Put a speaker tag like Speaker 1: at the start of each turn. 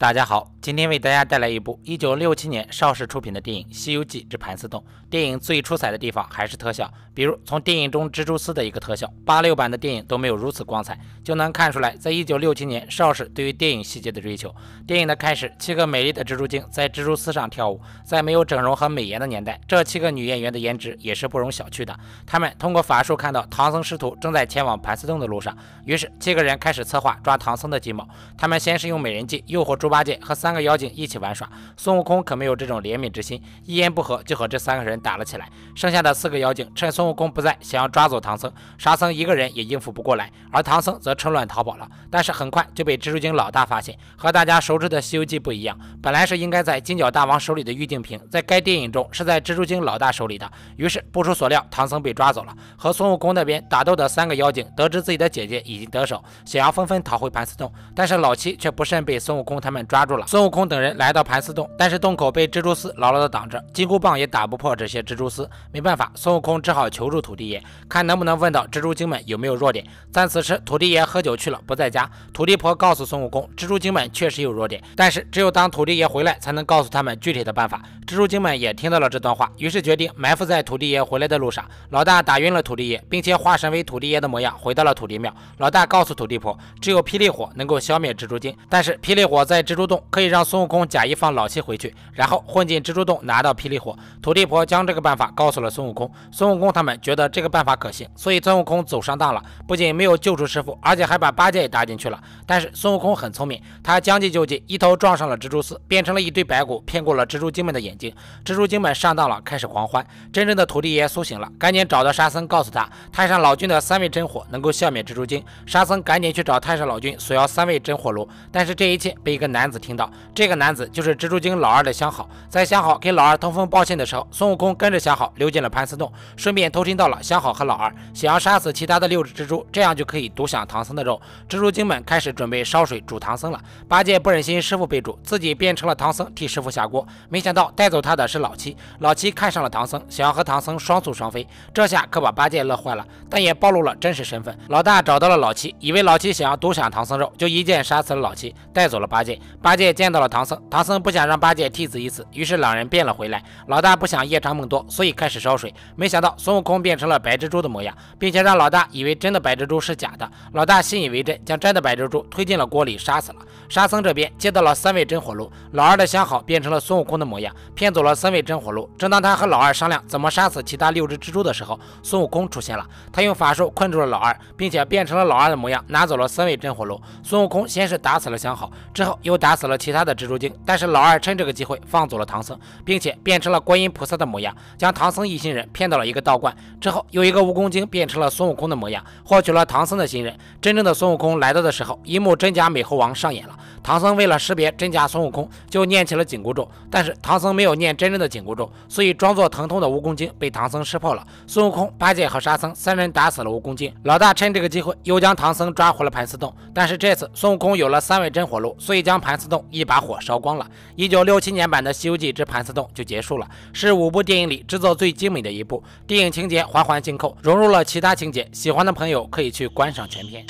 Speaker 1: 大家好，今天为大家带来一部1967年邵氏出品的电影《西游记之盘丝洞》。电影最出彩的地方还是特效，比如从电影中蜘蛛丝的一个特效，86版的电影都没有如此光彩，就能看出来，在1967年邵氏对于电影细节的追求。电影的开始，七个美丽的蜘蛛精在蜘蛛丝上跳舞。在没有整容和美颜的年代，这七个女演员的颜值也是不容小觑的。他们通过法术看到唐僧师徒正在前往盘丝洞的路上，于是七个人开始策划抓唐僧的计谋。他们先是用美人计诱惑朱。八戒和三个妖精一起玩耍，孙悟空可没有这种怜悯之心，一言不合就和这三个人打了起来。剩下的四个妖精趁孙悟空不在，想要抓走唐僧，沙僧一个人也应付不过来，而唐僧则趁乱逃跑了。但是很快就被蜘蛛精老大发现。和大家熟知的《西游记》不一样，本来是应该在金角大王手里的玉净瓶，在该电影中是在蜘蛛精老大手里的。于是不出所料，唐僧被抓走了。和孙悟空那边打斗的三个妖精得知自己的姐姐已经得手，想要纷纷逃回盘丝洞，但是老七却不慎被孙悟空他们。抓住了孙悟空等人来到盘丝洞，但是洞口被蜘蛛丝牢牢地挡着，金箍棒也打不破这些蜘蛛丝。没办法，孙悟空只好求助土地爷，看能不能问到蜘蛛精们有没有弱点。但此时土地爷喝酒去了，不在家。土地婆告诉孙悟空，蜘蛛精们确实有弱点，但是只有当土地爷回来才能告诉他们具体的办法。蜘蛛精们也听到了这段话，于是决定埋伏在土地爷回来的路上。老大打晕了土地爷，并且化身为土地爷的模样回到了土地庙。老大告诉土地婆，只有霹雳火能够消灭蜘蛛精，但是霹雳火在。蜘蛛洞可以让孙悟空假意放老七回去，然后混进蜘蛛洞拿到霹雳火。土地婆将这个办法告诉了孙悟空，孙悟空他们觉得这个办法可行，所以孙悟空走上当了，不仅没有救出师傅，而且还把八戒也搭进去了。但是孙悟空很聪明，他将计就计，一头撞上了蜘蛛丝，变成了一堆白骨，骗过了蜘蛛精们的眼睛。蜘蛛精们上当了，开始狂欢。真正的土地爷苏醒了，赶紧找到沙僧，告诉他太上老君的三味真火能够消灭蜘蛛精。沙僧赶紧去找太上老君索要三味真火炉，但是这一切被一个男。男子听到，这个男子就是蜘蛛精老二的相好。在相好给老二通风报信的时候，孙悟空跟着相好溜进了盘丝洞，顺便偷听到了相好和老二想要杀死其他的六只蜘蛛，这样就可以独享唐僧的肉。蜘蛛精们开始准备烧水煮唐僧了。八戒不忍心师傅被煮，自己变成了唐僧替师傅下锅，没想到带走他的是老七。老七看上了唐僧，想要和唐僧双宿双飞，这下可把八戒乐坏了，但也暴露了真实身份。老大找到了老七，以为老七想要独享唐僧肉，就一剑杀死了老七，带走了八戒。八戒见到了唐僧，唐僧不想让八戒替死一次，于是两人变了回来。老大不想夜长梦多，所以开始烧水，没想到孙悟空变成了白蜘蛛的模样，并且让老大以为真的白蜘蛛是假的，老大信以为真，将真的白蜘蛛推进了锅里杀死了。沙僧这边接到了三位真火炉，老二的相好变成了孙悟空的模样，骗走了三位真火炉。正当他和老二商量怎么杀死其他六只蜘蛛的时候，孙悟空出现了，他用法术困住了老二，并且变成了老二的模样，拿走了三位真火炉。孙悟空先是打死了相好，之后又。又打死了其他的蜘蛛精，但是老二趁这个机会放走了唐僧，并且变成了观音菩萨的模样，将唐僧一行人骗到了一个道观。之后，有一个蜈蚣精变成了孙悟空的模样，获取了唐僧的信任。真正的孙悟空来到的时候，一幕真假美猴王上演了。唐僧为了识别真假孙悟空，就念起了紧箍咒。但是唐僧没有念真正的紧箍咒，所以装作疼痛的蜈蚣精被唐僧识破了。孙悟空、八戒和沙僧三人打死了蜈蚣精。老大趁这个机会又将唐僧抓回了盘丝洞。但是这次孙悟空有了三味真火炉，所以将盘丝洞一把火烧光了。一九六七年版的《西游记之盘丝洞》就结束了，是五部电影里制作最精美的一部。电影情节环环紧扣，融入了其他情节。喜欢的朋友可以去观赏全片。